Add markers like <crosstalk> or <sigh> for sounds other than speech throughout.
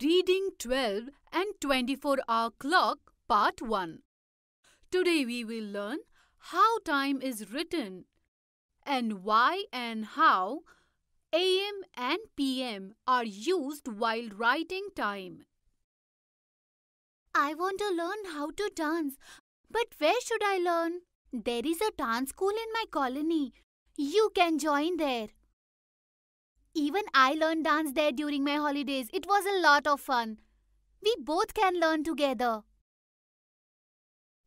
Reading 12 and 24 Hour Clock Part 1. Today we will learn how time is written and why and how AM and PM are used while writing time. I want to learn how to dance, but where should I learn? There is a dance school in my colony. You can join there. Even I learned dance there during my holidays. It was a lot of fun. We both can learn together.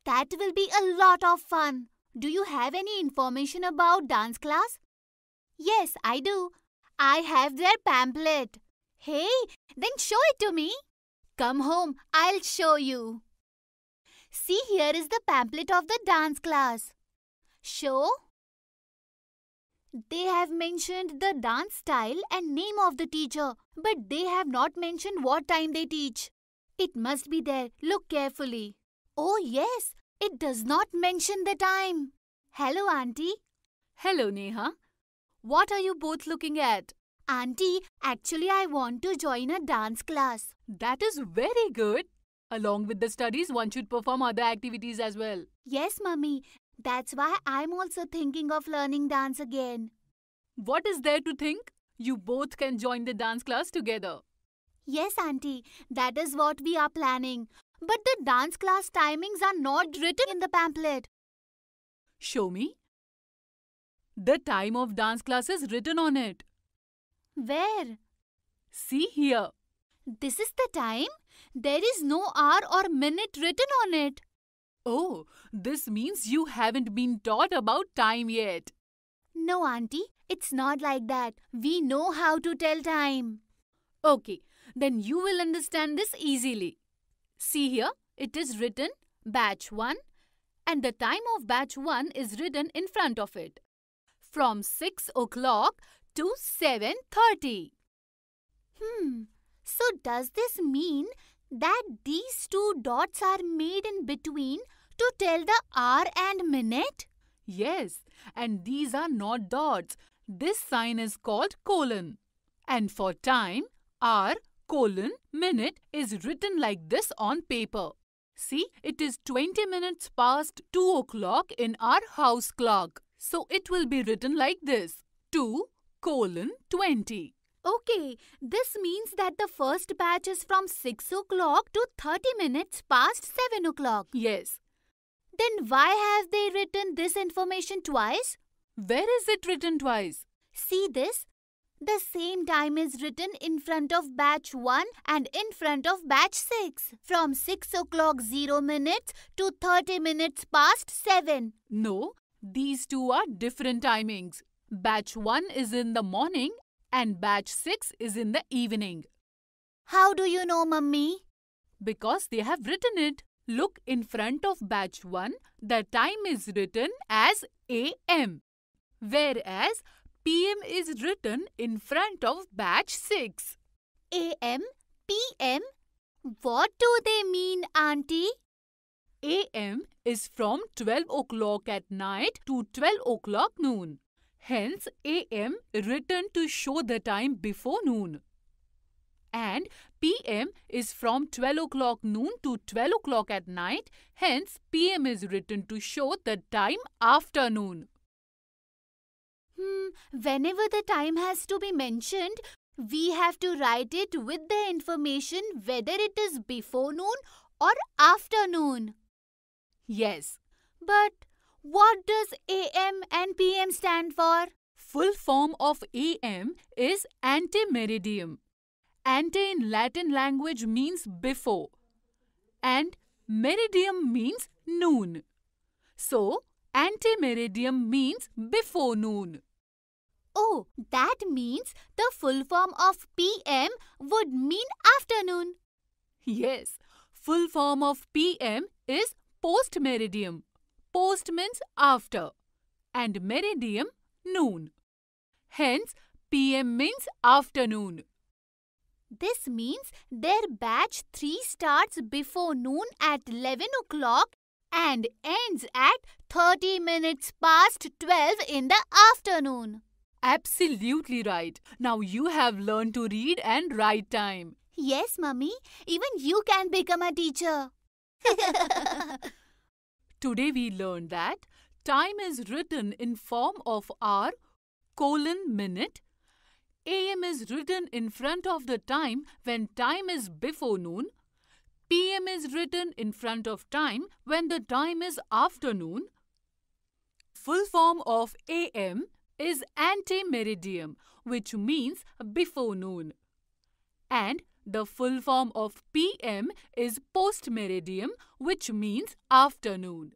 That will be a lot of fun. Do you have any information about dance class? Yes, I do. I have their pamphlet. Hey, then show it to me. Come home, I'll show you. See, here is the pamphlet of the dance class. Show. They have mentioned the dance style and name of the teacher, but they have not mentioned what time they teach. It must be there. Look carefully. Oh, yes. It does not mention the time. Hello, Auntie. Hello, Neha. What are you both looking at? Auntie, actually I want to join a dance class. That is very good. Along with the studies, one should perform other activities as well. Yes, mummy. That's why I'm also thinking of learning dance again. What is there to think? You both can join the dance class together. Yes, Auntie. That is what we are planning. But the dance class timings are not written in the pamphlet. Show me. The time of dance class is written on it. Where? See here. This is the time? There is no hour or minute written on it. Oh, this means you haven't been taught about time yet. No, Auntie, it's not like that. We know how to tell time. Okay, then you will understand this easily. See here, it is written batch 1 and the time of batch 1 is written in front of it. From 6 o'clock to 7.30. Hmm, so does this mean that these two dots are made in between to tell the hour and minute? Yes, and these are not dots. This sign is called colon. And for time, hour, colon, minute is written like this on paper. See, it is 20 minutes past 2 o'clock in our house clock. So it will be written like this. 2 colon 20. Okay, this means that the first batch is from 6 o'clock to 30 minutes past 7 o'clock. Yes, then why have they written this information twice? Where is it written twice? See this? The same time is written in front of batch 1 and in front of batch 6. From 6 o'clock 0 minutes to 30 minutes past 7. No, these two are different timings. Batch 1 is in the morning and batch 6 is in the evening. How do you know, mummy? Because they have written it. Look in front of batch 1, the time is written as AM, whereas PM is written in front of batch 6. AM, PM, what do they mean, Auntie? AM is from 12 o'clock at night to 12 o'clock noon. Hence, AM written to show the time before noon and PM is from 12 o'clock noon to 12 o'clock at night. Hence, PM is written to show the time afternoon. Hmm, whenever the time has to be mentioned, we have to write it with the information whether it is before noon or afternoon. Yes. But what does AM and PM stand for? Full form of AM is antimeridium. Ante in Latin language means before and meridium means noon. So, meridium means before noon. Oh, that means the full form of PM would mean afternoon. Yes, full form of PM is post meridium. Post means after and meridium noon. Hence, PM means afternoon. This means their batch 3 starts before noon at 11 o'clock and ends at 30 minutes past 12 in the afternoon. Absolutely right. Now you have learned to read and write time. Yes, mummy. Even you can become a teacher. <laughs> Today we learned that time is written in form of hour, colon minute AM is written in front of the time when time is before noon. PM is written in front of time when the time is afternoon. Full form of AM is antemeridium, which means before noon. And the full form of PM is postmeridium, which means afternoon.